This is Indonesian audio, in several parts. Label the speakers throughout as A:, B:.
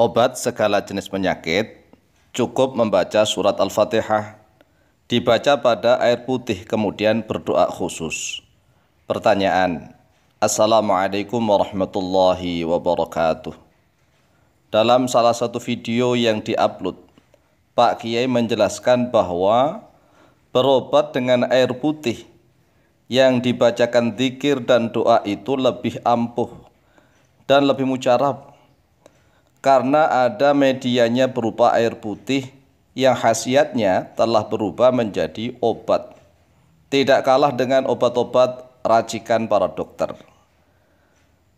A: obat segala jenis penyakit cukup membaca surat Al-Fatihah dibaca pada air putih kemudian berdoa khusus. Pertanyaan, Assalamualaikum warahmatullahi wabarakatuh. Dalam salah satu video yang diupload, Pak Kiai menjelaskan bahwa berobat dengan air putih yang dibacakan zikir dan doa itu lebih ampuh dan lebih mujarab karena ada medianya berupa air putih yang khasiatnya telah berubah menjadi obat. Tidak kalah dengan obat-obat racikan para dokter.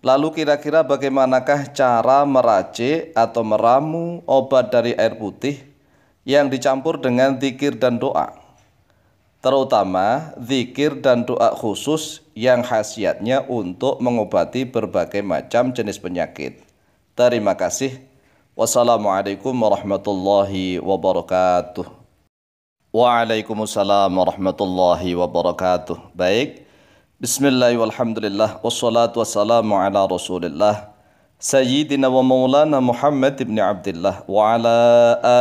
A: Lalu kira-kira bagaimanakah cara meracik atau meramu obat dari air putih yang dicampur dengan zikir dan doa? Terutama zikir dan doa khusus yang khasiatnya untuk mengobati berbagai macam jenis penyakit. Terima kasih. Wassalamualaikum warahmatullahi wabarakatuh. Waalaikumsalam warahmatullahi wabarakatuh. Baik. Bismillahirrahmanirrahim. Wassalatu wassalamu ala rasulillah. Sayyidina wa maulana Muhammad ibn Abdullah wa ala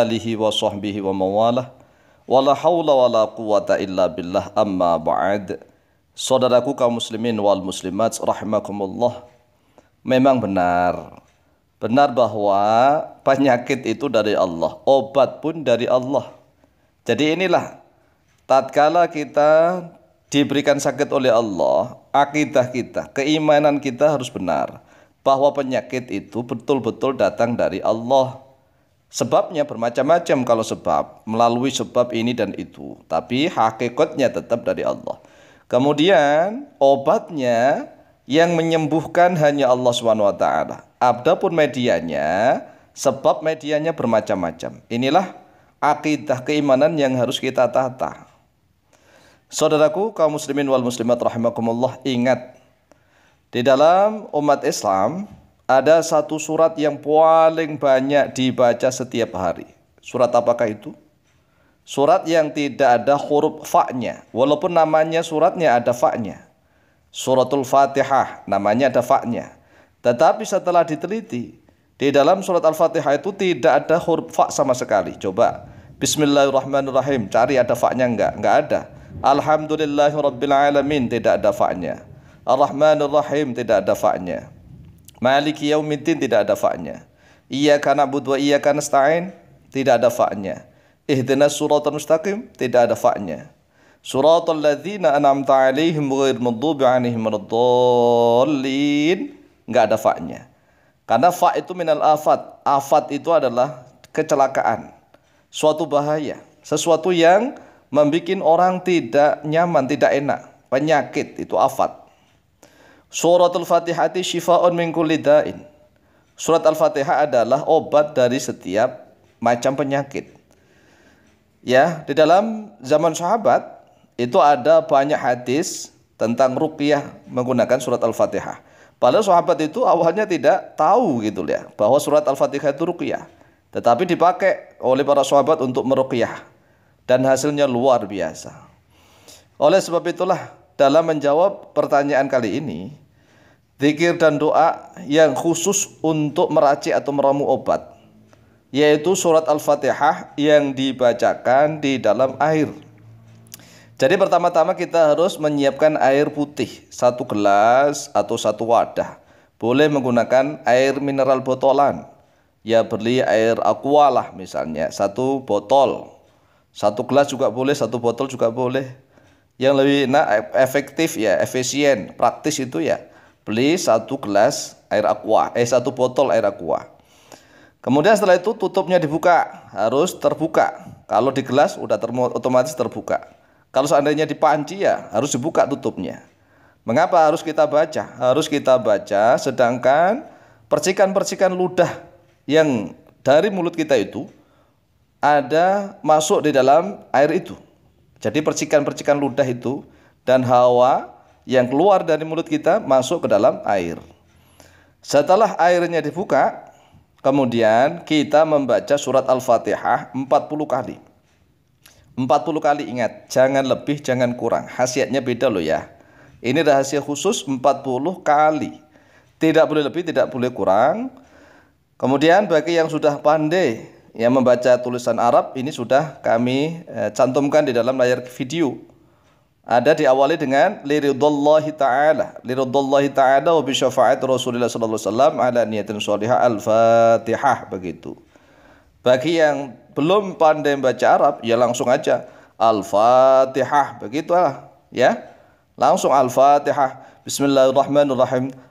A: alihi wa sahbihi wa mawalah. Wala hawla wala quwata illa billah amma ba'd. Saudaraku kaum muslimin wal muslimat rahimakumullah. Memang benar Benar bahwa penyakit itu dari Allah, obat pun dari Allah. Jadi inilah tatkala kita diberikan sakit oleh Allah, akidah kita, keimanan kita harus benar bahwa penyakit itu betul-betul datang dari Allah. Sebabnya bermacam-macam kalau sebab, melalui sebab ini dan itu, tapi hakikatnya tetap dari Allah. Kemudian obatnya yang menyembuhkan hanya Allah SWT. Adapun medianya, sebab medianya bermacam-macam. Inilah akidah keimanan yang harus kita tata. Saudaraku kaum muslimin wal muslimat rahimakumullah ingat di dalam umat Islam ada satu surat yang paling banyak dibaca setiap hari. Surat apakah itu? Surat yang tidak ada huruf fa Walaupun namanya suratnya ada fa Suratul Fatihah namanya ada fa'nya, Tetapi setelah diteliti di dalam surat Al-Fatihah itu tidak ada huruf fa sama sekali. Coba Bismillahirrahmanirrahim cari ada fa'nya enggak? Enggak ada. Alhamdulillahirabbil tidak ada fa'nya. Ar-Rahmanirrahim tidak ada fa'nya. Maliki yaumiddin tidak ada Ia kana na'budu wa kana nasta'in tidak ada fa'nya. Ihdinas suratal mustaqim tidak ada fa'nya. Suratul ladzina an'amta 'alaihim ghairil maghdubi 'alaihim waladdallin. Enggak ada fa'nya. Karena fa itu minal afat. Afat itu adalah kecelakaan. Suatu bahaya, sesuatu yang membuat orang tidak nyaman, tidak enak. Penyakit itu afat. Suratul Fatihah, syifa'un min kulli Surat Al-Fatihah adalah obat dari setiap macam penyakit. Ya, di dalam zaman sahabat itu ada banyak hadis tentang ruqyah menggunakan surat Al-Fatihah. Padahal sahabat itu awalnya tidak tahu gitu ya bahwa surat Al-Fatihah itu ruqyah. Tetapi dipakai oleh para sahabat untuk meruqyah dan hasilnya luar biasa. Oleh sebab itulah dalam menjawab pertanyaan kali ini, zikir dan doa yang khusus untuk meracik atau meramu obat yaitu surat Al-Fatihah yang dibacakan di dalam air. Jadi pertama-tama kita harus menyiapkan air putih satu gelas atau satu wadah. Boleh menggunakan air mineral botolan. Ya beli air aqua lah misalnya satu botol. Satu gelas juga boleh, satu botol juga boleh. Yang lebih enak, efektif ya, efisien, praktis itu ya. Beli satu gelas air aqua, eh satu botol air aqua. Kemudian setelah itu tutupnya dibuka, harus terbuka. Kalau di gelas udah ter otomatis terbuka. Kalau seandainya di dipanci ya harus dibuka tutupnya. Mengapa harus kita baca? Harus kita baca sedangkan percikan-percikan ludah yang dari mulut kita itu ada masuk di dalam air itu. Jadi percikan-percikan ludah itu dan hawa yang keluar dari mulut kita masuk ke dalam air. Setelah airnya dibuka, kemudian kita membaca surat Al-Fatihah 40 kali. 40 kali ingat, jangan lebih, jangan kurang. Hasiatnya beda loh ya. Ini rahasia khusus 40 kali. Tidak boleh lebih, tidak boleh kurang. Kemudian bagi yang sudah pandai yang membaca tulisan Arab ini sudah kami eh, cantumkan di dalam layar video. Ada diawali dengan liridullahi ta'ala. Liridullahi ta'ala wa bi Rasulullah sallallahu alaihi wasallam ala niyatin shalihah al-Fatihah begitu. Bagi yang belum pandai baca Arab, ya langsung aja Al-Fatihah. Begitulah, ya. Langsung Al-Fatihah. Bismillahirrahmanirrahim.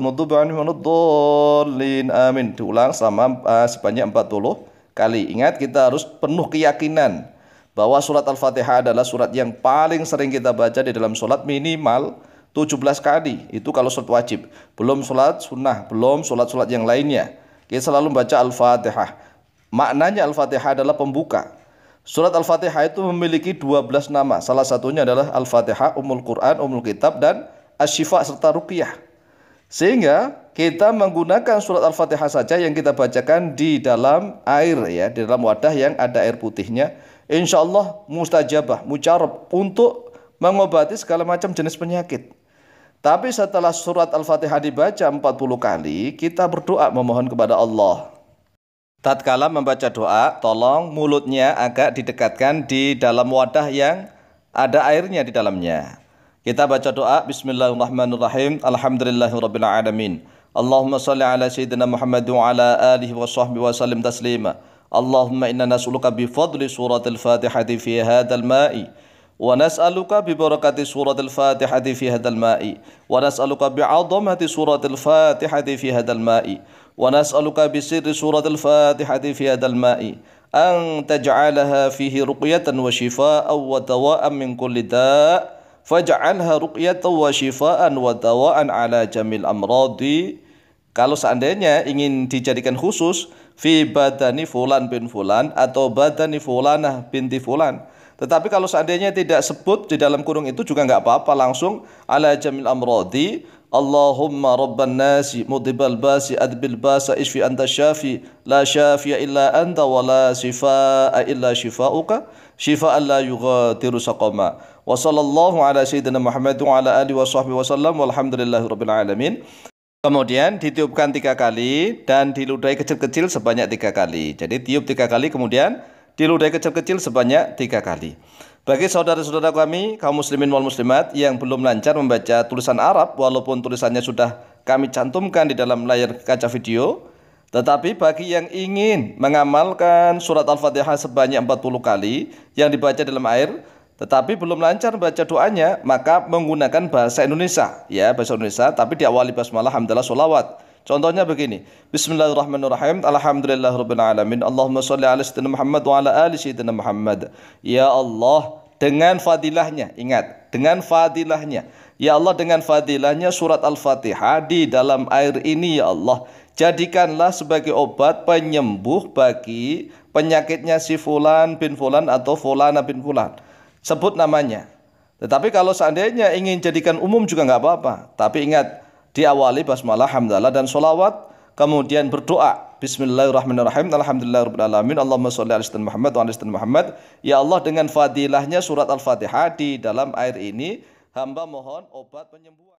A: lin Amin. Diulang sama uh, ah, sebanyak 40 kali. Ingat kita harus penuh keyakinan bahwa surat Al-Fatihah adalah surat yang paling sering kita baca di dalam sholat minimal 17 kali. Itu kalau surat wajib. Belum sholat sunnah, belum sholat sholat yang lainnya. Kita selalu baca Al-Fatihah. Maknanya Al-Fatihah adalah pembuka. Surat Al-Fatihah itu memiliki 12 nama. Salah satunya adalah Al-Fatihah, umul Quran, umul Kitab, dan Asyifa serta Rukiah. Sehingga kita menggunakan surat Al-Fatihah saja yang kita bacakan di dalam air ya, di dalam wadah yang ada air putihnya. Insya Allah mustajabah, mujarab untuk mengobati segala macam jenis penyakit. Tapi setelah surat Al-Fatihah dibaca 40 kali, kita berdoa memohon kepada Allah. Tatkala membaca doa, tolong mulutnya agak didekatkan di dalam wadah yang ada airnya di dalamnya. Kita baca doa Bismillahirrahmanirrahim Alhamdulillahirrabbilalamin Allahumma salli ala sayyidina Muhammad wa ala alihi wa sahbihi wa salim taslima Allahumma inna nas'aluka bi fadli surat al fatihati fi hadzal ma'i wa nas'aluka bi barakati surat al fatihati fi hadzal ma'i wa nas'aluka bi 'azamati surat al fatihati fi hadzal ma'i wa nas'aluka bi sirri surat al fatihati fi hadzal ma'i an taj'alaha fihi ruqyatan wa shifa'an wa dawa'an min kulli da'a faj'alha ruqyatan wa shifaan wa dawaan ala jamil amradi kalau seandainya ingin dijadikan khusus fi badani fulan bin fulan atau badani fulanah binti fulan tetapi kalau seandainya tidak sebut di dalam kurung itu juga nggak apa-apa langsung ala jamil amradi Allahumma rabban nasi mudibal basi adbil basa isfi anta syafi la syafi'a illa anta wa la shifa'a illa shifa'uka shifa'an la yughadiru saqama ala sayyidina Muhammad wa ala alihi wa sahbihi Kemudian ditiupkan tiga kali dan diludahi kecil-kecil sebanyak tiga kali. Jadi tiup tiga kali kemudian diludahi kecil-kecil sebanyak tiga kali. Bagi saudara-saudara kami, kaum muslimin wal muslimat yang belum lancar membaca tulisan Arab walaupun tulisannya sudah kami cantumkan di dalam layar kaca video, tetapi bagi yang ingin mengamalkan surat Al-Fatihah sebanyak 40 kali yang dibaca dalam air, tetapi belum lancar baca doanya, maka menggunakan bahasa Indonesia, ya bahasa Indonesia, tapi diawali basmalah hamdalah solawat. Contohnya begini, Bismillahirrahmanirrahim, Alhamdulillahirrahmanirrahim, Allahumma salli ala sayyidina Muhammad wa ala ali sayyidina Muhammad. Ya Allah, dengan fadilahnya, ingat, dengan fadilahnya. Ya Allah, dengan fadilahnya surat Al-Fatihah di dalam air ini, Ya Allah. Jadikanlah sebagai obat penyembuh bagi penyakitnya si Fulan bin Fulan atau Fulana bin Fulan sebut namanya. Tetapi kalau seandainya ingin jadikan umum juga nggak apa-apa. Tapi ingat, diawali basmalah, hamdalah, dan sholawat. Kemudian berdoa. Bismillahirrahmanirrahim. Alhamdulillahirrahmanirrahim. Allahumma sholli ala sayyidina Muhammad wa ala Muhammad. Ya Allah dengan fadilahnya surat Al-Fatihah di dalam air ini. Hamba mohon obat penyembuhan.